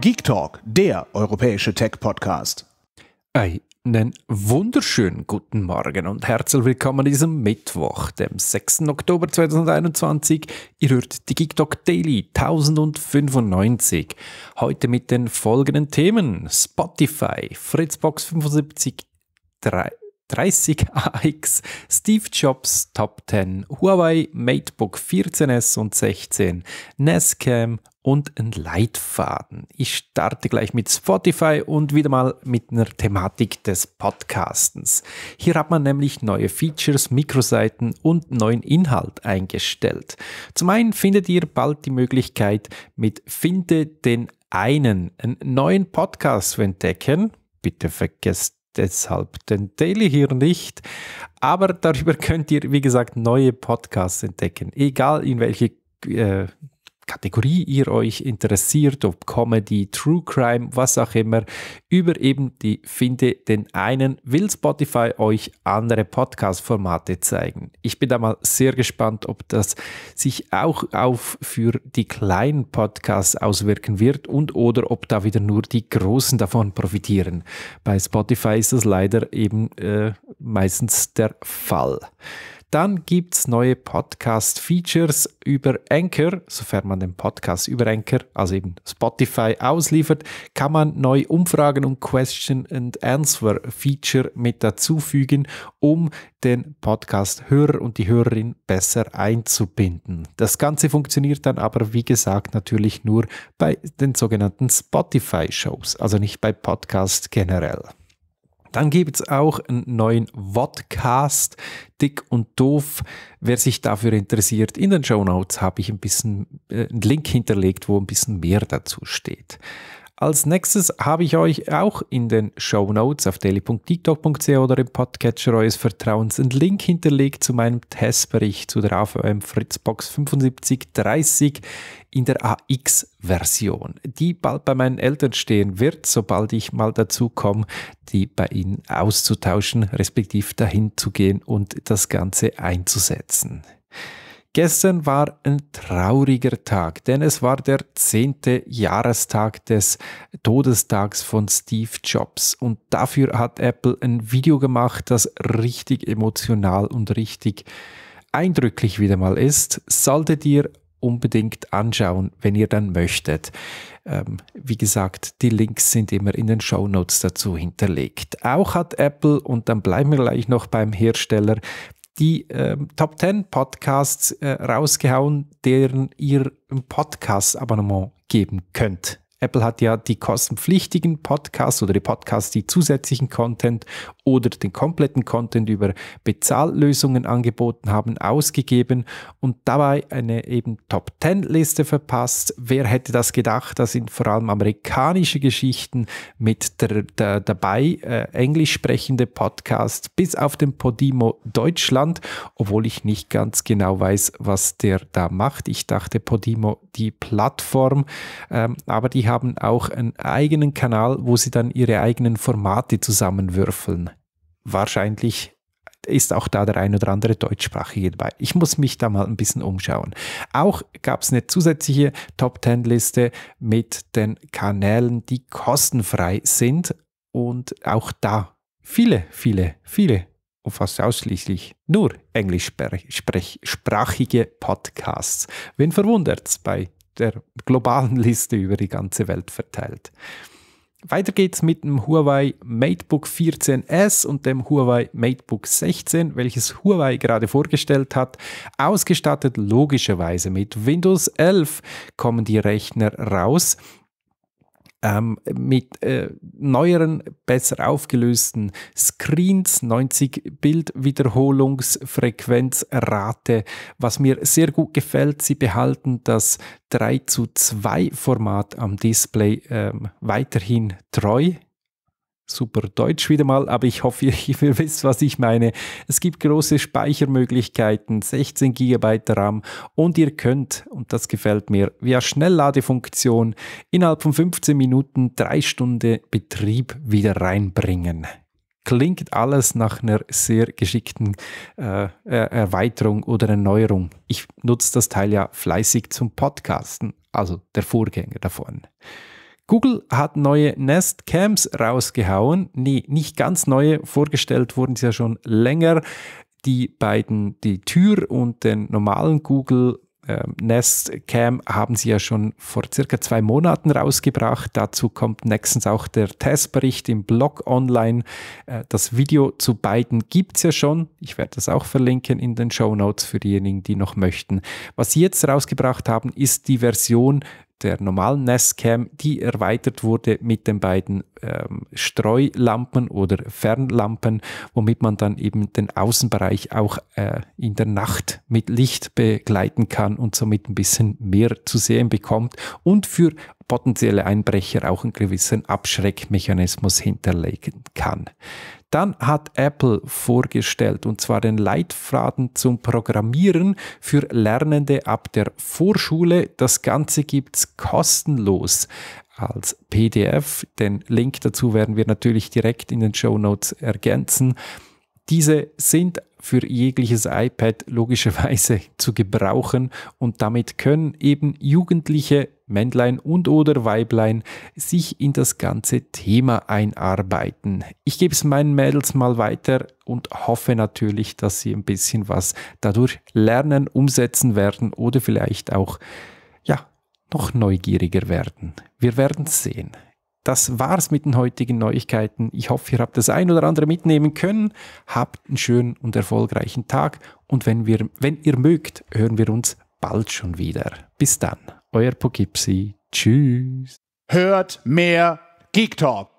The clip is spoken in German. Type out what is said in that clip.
Geek Talk, der europäische Tech-Podcast. Einen wunderschönen guten Morgen und herzlich willkommen an diesem Mittwoch, dem 6. Oktober 2021. Ihr hört die Geek Talk Daily 1095. Heute mit den folgenden Themen: Spotify, Fritzbox 75, 3, 30AX, Steve Jobs Top 10, Huawei MateBook 14S und 16, Nascam, und ein Leitfaden. Ich starte gleich mit Spotify und wieder mal mit einer Thematik des Podcastens. Hier hat man nämlich neue Features, Mikroseiten und neuen Inhalt eingestellt. Zum einen findet ihr bald die Möglichkeit, mit Finde den einen einen neuen Podcast zu entdecken. Bitte vergesst deshalb den Daily hier nicht. Aber darüber könnt ihr, wie gesagt, neue Podcasts entdecken, egal in welche äh, Kategorie ihr euch interessiert, ob Comedy, True Crime, was auch immer, über eben die Finde den einen, will Spotify euch andere Podcast-Formate zeigen. Ich bin da mal sehr gespannt, ob das sich auch auf für die kleinen Podcasts auswirken wird und oder ob da wieder nur die großen davon profitieren. Bei Spotify ist das leider eben äh, meistens der Fall. Dann gibt es neue Podcast-Features über Anchor, sofern man den Podcast über Anchor, also eben Spotify, ausliefert, kann man neue Umfragen und Question and Answer Feature mit dazufügen, um den Podcast-Hörer und die Hörerin besser einzubinden. Das Ganze funktioniert dann aber, wie gesagt, natürlich nur bei den sogenannten Spotify-Shows, also nicht bei Podcast generell. Dann gibt es auch einen neuen Vodcast, Dick und Doof. Wer sich dafür interessiert, in den Show Notes habe ich ein bisschen äh, einen Link hinterlegt, wo ein bisschen mehr dazu steht. Als nächstes habe ich euch auch in den Show Notes auf daily.tiktok.ch oder im Podcatcher eures Vertrauens einen Link hinterlegt zu meinem Testbericht zu der AVM Fritzbox 7530 in der AX-Version, die bald bei meinen Eltern stehen wird, sobald ich mal dazu komme, die bei ihnen auszutauschen, respektive dahin zu gehen und das Ganze einzusetzen. Gestern war ein trauriger Tag, denn es war der zehnte Jahrestag des Todestags von Steve Jobs. Und dafür hat Apple ein Video gemacht, das richtig emotional und richtig eindrücklich wieder mal ist. Solltet ihr unbedingt anschauen, wenn ihr dann möchtet. Ähm, wie gesagt, die Links sind immer in den Show Notes dazu hinterlegt. Auch hat Apple, und dann bleiben wir gleich noch beim Hersteller, die äh, Top 10 Podcasts äh, rausgehauen, deren ihr ein Podcast-Abonnement geben könnt. Apple hat ja die kostenpflichtigen Podcasts oder die Podcasts, die zusätzlichen Content oder den kompletten Content über Bezahllösungen angeboten haben, ausgegeben und dabei eine eben Top 10 Liste verpasst. Wer hätte das gedacht? Da sind vor allem amerikanische Geschichten mit der, der dabei äh, englisch sprechende Podcasts bis auf den Podimo Deutschland, obwohl ich nicht ganz genau weiß, was der da macht. Ich dachte Podimo die Plattform, ähm, aber die haben haben auch einen eigenen Kanal, wo sie dann ihre eigenen Formate zusammenwürfeln. Wahrscheinlich ist auch da der ein oder andere deutschsprachige dabei. Ich muss mich da mal ein bisschen umschauen. Auch gab es eine zusätzliche Top 10 Liste mit den Kanälen, die kostenfrei sind und auch da viele, viele, viele und oh, fast ausschließlich nur englischsprachige Podcasts. Wen verwundert's bei der globalen Liste über die ganze Welt verteilt. Weiter geht's mit dem Huawei MateBook 14S und dem Huawei MateBook 16, welches Huawei gerade vorgestellt hat. Ausgestattet logischerweise mit Windows 11 kommen die Rechner raus ähm, mit äh, neueren, besser aufgelösten Screens, 90 Bildwiederholungsfrequenzrate, was mir sehr gut gefällt. Sie behalten das 3 zu 2 Format am Display ähm, weiterhin treu super Deutsch wieder mal, aber ich hoffe, ihr, wisst, was ich meine. Es gibt große Speichermöglichkeiten, 16 GB RAM und ihr könnt, und das gefällt mir, via Schnellladefunktion innerhalb von 15 Minuten drei Stunden Betrieb wieder reinbringen. Klingt alles nach einer sehr geschickten äh, Erweiterung oder Erneuerung. Ich nutze das Teil ja fleißig zum Podcasten, also der Vorgänger davon. Google hat neue Nest Cams rausgehauen. Nee, nicht ganz neue, vorgestellt wurden sie ja schon länger. Die beiden, die Tür und den normalen Google ähm, Nest Cam haben sie ja schon vor circa zwei Monaten rausgebracht. Dazu kommt nächstens auch der Testbericht im Blog online. Äh, das Video zu beiden gibt es ja schon. Ich werde das auch verlinken in den Show Notes für diejenigen, die noch möchten. Was sie jetzt rausgebracht haben, ist die Version, der normalen Nestcam, die erweitert wurde mit den beiden ähm, Streulampen oder Fernlampen, womit man dann eben den Außenbereich auch äh, in der Nacht mit Licht begleiten kann und somit ein bisschen mehr zu sehen bekommt und für potenzielle Einbrecher auch einen gewissen Abschreckmechanismus hinterlegen kann. Dann hat Apple vorgestellt, und zwar den Leitfaden zum Programmieren für Lernende ab der Vorschule. Das Ganze gibt es kostenlos als PDF. Den Link dazu werden wir natürlich direkt in den Show Notes ergänzen. Diese sind für jegliches iPad logischerweise zu gebrauchen und damit können eben Jugendliche, Männlein und oder Weiblein sich in das ganze Thema einarbeiten. Ich gebe es meinen Mädels mal weiter und hoffe natürlich, dass sie ein bisschen was dadurch lernen, umsetzen werden oder vielleicht auch ja, noch neugieriger werden. Wir werden sehen das war's mit den heutigen Neuigkeiten. Ich hoffe, ihr habt das ein oder andere mitnehmen können. Habt einen schönen und erfolgreichen Tag und wenn, wir, wenn ihr mögt, hören wir uns bald schon wieder. Bis dann, euer Pogipsi. Tschüss. Hört mehr Geek Talk.